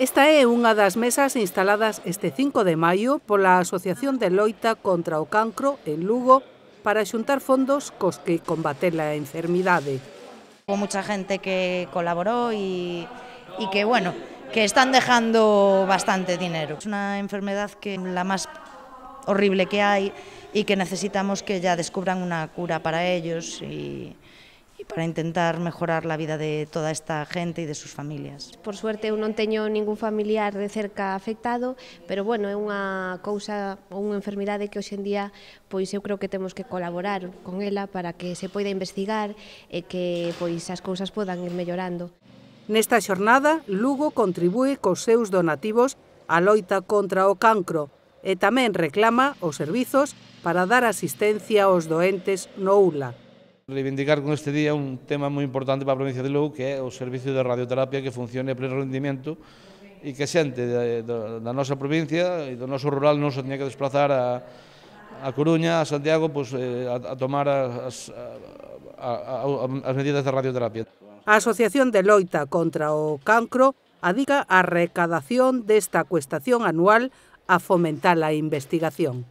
Esta é unha das mesas instaladas este 5 de maio pola Asociación de Loita contra o Cancro en Lugo para xuntar fondos cos que combater a enfermidade. Houve moita xente que colaborou e e que, bueno, que están deixando bastante dinero. É unha enfermedad que la máis horrible que hai e que necesitamos que ya descubran unha cura para ellos y, e para intentar mejorar la vida de toda esta gente e de sus familias. Por suerte eu non teño ningún familiar de cerca afectado, pero bueno, é unha cousa ou unha enfermidade que hoxe en día pois eu creo que temos que colaborar con ela para que se poida investigar e que pois as cousas podan ir mellorando. Nesta xornada, Lugo contribúe cos seus donativos á loita contra o cancro e tamén reclama os servizos para dar asistencia aos doentes no ULA. Reivindicar con este día un tema moi importante para a provincia de Lugo que é o servicio de radioterapia que funcione a pleno rendimento e que xente da, da nosa provincia e do noso rural non se teña que desplazar a, a Coruña, a Santiago, pois, eh, a, tomar as, as medidas de radioterapia. A Asociación de Loita contra o Cancro adica a recadación desta cuestación anual a fomentar a investigación.